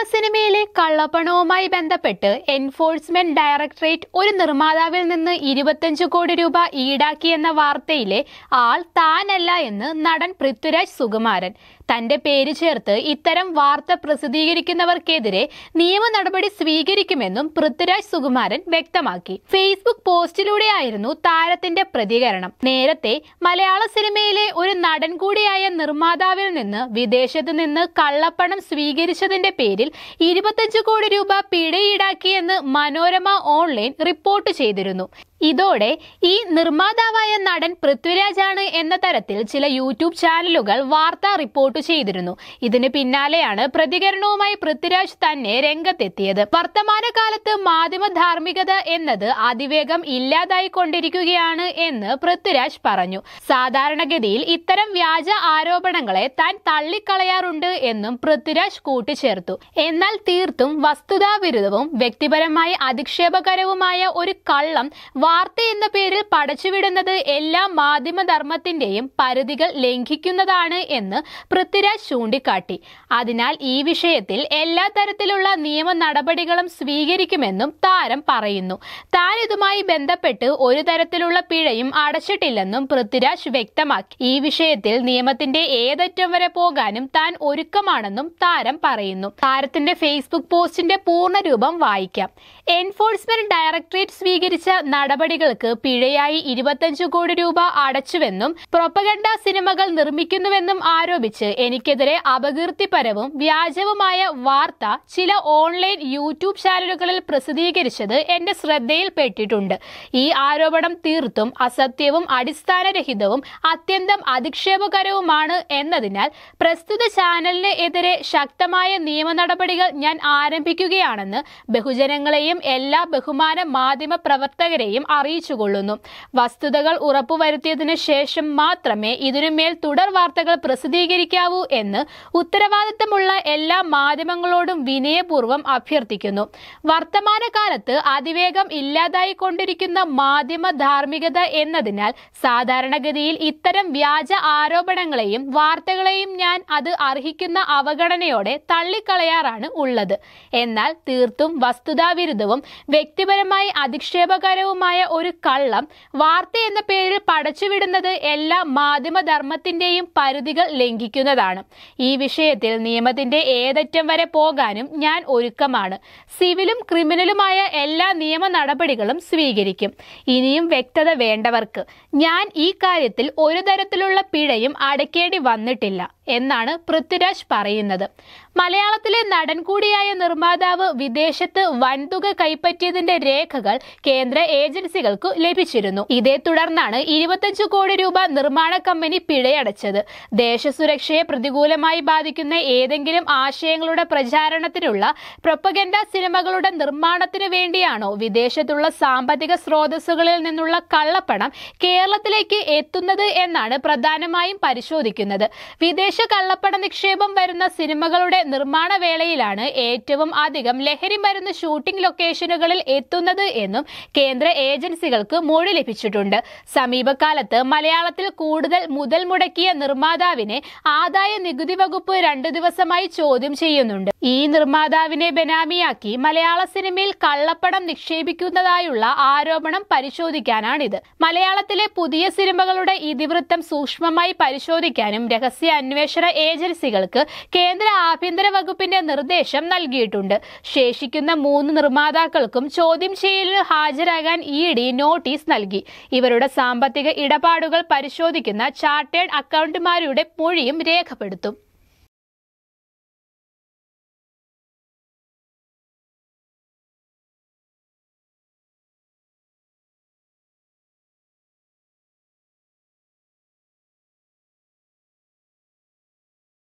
മലയാള സിനിമയിലെ കള്ളപ്പണവുമായി ബന്ധപ്പെട്ട് എൻഫോഴ്സ്മെന്റ് ഡയറക്ടറേറ്റ് ഒരു നിർമ്മാതാവിൽ നിന്ന് ഇരുപത്തഞ്ച് കോടി രൂപ ഈടാക്കിയെന്ന വാർത്തയിലെ ആൾ താനല്ല എന്ന് നടൻ പൃഥ്വിരാജ് സുകുമാരൻ തന്റെ പേര് ചേർത്ത് ഇത്തരം വാർത്ത പ്രസിദ്ധീകരിക്കുന്നവർക്കെതിരെ നിയമ നടപടി സ്വീകരിക്കുമെന്നും പൃഥ്വിരാജ് സുകുമാരൻ വ്യക്തമാക്കി ഫേസ്ബുക്ക് പോസ്റ്റിലൂടെയായിരുന്നു താരത്തിന്റെ പ്രതികരണം നേരത്തെ മലയാള സിനിമയിലെ ഒരു നടൻ കൂടിയായ നിർമ്മാതാവിൽ നിന്ന് വിദേശത്ത് നിന്ന് കള്ളപ്പണം സ്വീകരിച്ചതിന്റെ പേരിൽ ഇരുപത്തഞ്ച് കോടി രൂപ പിഴ ഈടാക്കിയെന്ന് മനോരമ ഓൺലൈൻ റിപ്പോർട്ട് ചെയ്തിരുന്നു ഇതോടെ ഈ നിർമ്മാതാവായ നടൻ പൃഥ്വിരാജാണ് എന്ന തരത്തിൽ ചില യൂട്യൂബ് ചാനലുകൾ വാർത്ത റിപ്പോർട്ട് ചെയ്തിരുന്നു ഇതിന് പിന്നാലെയാണ് പ്രതികരണവുമായി പൃഥ്വിരാജ് തന്നെ രംഗത്തെത്തിയത് കാലത്ത് മാധ്യമ ധാർമ്മികത എന്നത് അതിവേഗം ഇല്ലാതായിക്കൊണ്ടിരിക്കുകയാണ് എന്ന് പൃഥ്വിരാജ് പറഞ്ഞു സാധാരണഗതിയിൽ ഇത്തരം വ്യാജ ആരോപണങ്ങളെ താൻ തള്ളിക്കളയാറുണ്ട് എന്നും പൃഥ്വിരാജ് കൂട്ടിച്ചേർത്തു എന്നാൽ തീർത്തും വസ്തുതാവിരുദ്ധവും വ്യക്തിപരമായി അധിക്ഷേപകരവുമായ ഒരു കള്ളം വാർത്ത എന്ന പേരിൽ പടച്ചുവിടുന്നത് എല്ലാ മാധ്യമധർമ്മത്തിന്റെയും പരിധികൾ ലംഘിക്കുന്നതാണ് എന്ന് പൃഥ്വിരാജ് ചൂണ്ടിക്കാട്ടി അതിനാൽ ഈ വിഷയത്തിൽ എല്ലാ തരത്തിലുള്ള നിയമ നടപടികളും സ്വീകരിക്കുമെന്നും താരം പറയുന്നു താൻ ഇതുമായി ബന്ധപ്പെട്ട് ഒരു തരത്തിലുള്ള പിഴയും അടച്ചിട്ടില്ലെന്നും പൃഥ്വിരാജ് വ്യക്തമാക്കി ഈ വിഷയത്തിൽ നിയമത്തിന്റെ ഏതറ്റം വരെ പോകാനും താൻ ഒരുക്കമാണെന്നും താരം പറയുന്നു താരത്തിന്റെ ഫേസ്ബുക്ക് പോസ്റ്റിന്റെ പൂർണ്ണ രൂപം വായിക്കാം എൻഫോഴ്സ്മെന്റ് ഡയറക്ടറേറ്റ് സ്വീകരിച്ച നടപടി നടപടികൾക്ക് പിഴയായി ഇരുപത്തഞ്ചു കോടി രൂപ അടച്ചുവെന്നും പ്രൊപ്പഗണ്ട സിനിമകൾ നിർമ്മിക്കുന്നുവെന്നും ആരോപിച്ച് എനിക്കെതിരെ അപകീർത്തിപരവും വ്യാജവുമായ വാർത്ത ചില ഓൺലൈൻ യൂട്യൂബ് ചാനലുകളിൽ പ്രസിദ്ധീകരിച്ചത് എന്റെ ശ്രദ്ധയിൽപ്പെട്ടിട്ടുണ്ട് ഈ ആരോപണം തീർത്തും അസത്യവും അടിസ്ഥാനരഹിതവും അത്യന്തം അധിക്ഷേപകരവുമാണ് എന്നതിനാൽ പ്രസ്തുത ചാനലിന് എതിരെ ശക്തമായ നിയമ നടപടികൾ ഞാൻ ആരംഭിക്കുകയാണെന്ന് ബഹുജനങ്ങളെയും എല്ലാ ബഹുമാന മാധ്യമ പ്രവർത്തകരെയും അറിയിച്ചുകൊള്ളുന്നു വസ്തുതകൾ ഉറപ്പുവരുത്തിയതിനു ശേഷം മാത്രമേ ഇതിനുമേൽ തുടർ വാർത്തകൾ പ്രസിദ്ധീകരിക്കാവൂ എന്ന് ഉത്തരവാദിത്തമുള്ള എല്ലാ മാധ്യമങ്ങളോടും വിനയപൂർവ്വം അഭ്യർത്ഥിക്കുന്നു വർത്തമാനകാലത്ത് അതിവേഗം ഇല്ലാതായി കൊണ്ടിരിക്കുന്ന മാധ്യമ ധാർമ്മികത എന്നതിനാൽ സാധാരണഗതിയിൽ ഇത്തരം വ്യാജ ആരോപണങ്ങളെയും വാർത്തകളെയും ഞാൻ അത് അർഹിക്കുന്ന അവഗണനയോടെ തള്ളിക്കളയാറാണ് ഉള്ളത് എന്നാൽ തീർത്തും വസ്തുതാവിരുദ്ധവും വ്യക്തിപരമായി അധിക്ഷേപകരവുമായ ഒരു കള്ളം വാർത്ത എന്ന പേരിൽ പടച്ചുവിടുന്നത് എല്ലാ മാധ്യമധർമ്മത്തിന്റെയും പരിധികൾ ലംഘിക്കുന്നതാണ് ഈ വിഷയത്തിൽ നിയമത്തിന്റെ ഏതറ്റം വരെ പോകാനും ഞാൻ ഒരുക്കമാണ് സിവിലും ക്രിമിനലുമായ എല്ലാ നിയമ നടപടികളും സ്വീകരിക്കും ഇനിയും വ്യക്തത വേണ്ടവർക്ക് ഞാൻ ഈ കാര്യത്തിൽ ഒരു തരത്തിലുള്ള പിഴയും അടയ്ക്കേണ്ടി വന്നിട്ടില്ല എന്നാണ് പൃഥ്വിരാജ് പറയുന്നത് മലയാളത്തിലെ നടൻ കൂടിയായ നിർമ്മാതാവ് വിദേശത്ത് വൻതുക കൈപ്പറ്റിയതിന്റെ രേഖകൾ കേന്ദ്ര ഏജൻസികൾക്കു ലഭിച്ചിരുന്നു ഇതേ തുടർന്നാണ് ഇരുപത്തഞ്ച് കോടി രൂപ നിർമ്മാണ കമ്പനി പിഴയടച്ചത് ദേശസുരക്ഷയെ പ്രതികൂലമായി ബാധിക്കുന്ന ഏതെങ്കിലും ആശയങ്ങളുടെ പ്രചാരണത്തിനുള്ള പ്രൊപ്പഗൻഡ സിനിമകളുടെ നിർമ്മാണത്തിനു വേണ്ടിയാണോ വിദേശത്തുള്ള സാമ്പത്തിക സ്രോതസ്സുകളിൽ നിന്നുള്ള കള്ളപ്പണം കേരളത്തിലേക്ക് എത്തുന്നത് എന്നാണ് പ്രധാനമായും പരിശോധിക്കുന്നത് വിദേശ കള്ളപ്പണ നിക്ഷേപം വരുന്ന സിനിമകളുടെ നിർമ്മാണ വേളയിലാണ് ഏറ്റവും അധികം ലഹരി മരുന്ന് ഷൂട്ടിംഗ് ലൊക്കേഷനുകളിൽ എത്തുന്നത് എന്നും കേന്ദ്ര ഏജൻസികൾക്ക് മൊഴി ലഭിച്ചിട്ടുണ്ട് സമീപകാലത്ത് മലയാളത്തിൽ കൂടുതൽ മുതൽ മുടക്കിയ നിർമ്മാതാവിനെ ആദായ നികുതി വകുപ്പ് രണ്ടു ദിവസമായി ചോദ്യം ചെയ്യുന്നുണ്ട് ഈ നിർമ്മാതാവിനെ ബെനാമിയാക്കി മലയാള സിനിമയിൽ കള്ളപ്പണം നിക്ഷേപിക്കുന്നതായുള്ള ആരോപണം പരിശോധിക്കാനാണിത് മലയാളത്തിലെ പുതിയ സിനിമകളുടെ ഇതിവൃത്തം സൂക്ഷ്മമായി പരിശോധിക്കാനും രഹസ്യ അന്വേഷണ ഏജൻസികൾക്ക് കേന്ദ്ര ആഭ്യന്തര ആഭ്യന്തര വകുപ്പിന്റെ നിർദ്ദേശം നൽകിയിട്ടുണ്ട് ശേഷിക്കുന്ന മൂന്ന് നിർമ്മാതാക്കൾക്കും ചോദ്യം ചെയ്യലിന് ഹാജരാകാൻ ഇ ഡി നോട്ടീസ് നൽകി ഇവരുടെ സാമ്പത്തിക ഇടപാടുകൾ പരിശോധിക്കുന്ന ചാർട്ടേഡ് അക്കൗണ്ടുമാരുടെ മൊഴിയും രേഖപ്പെടുത്തും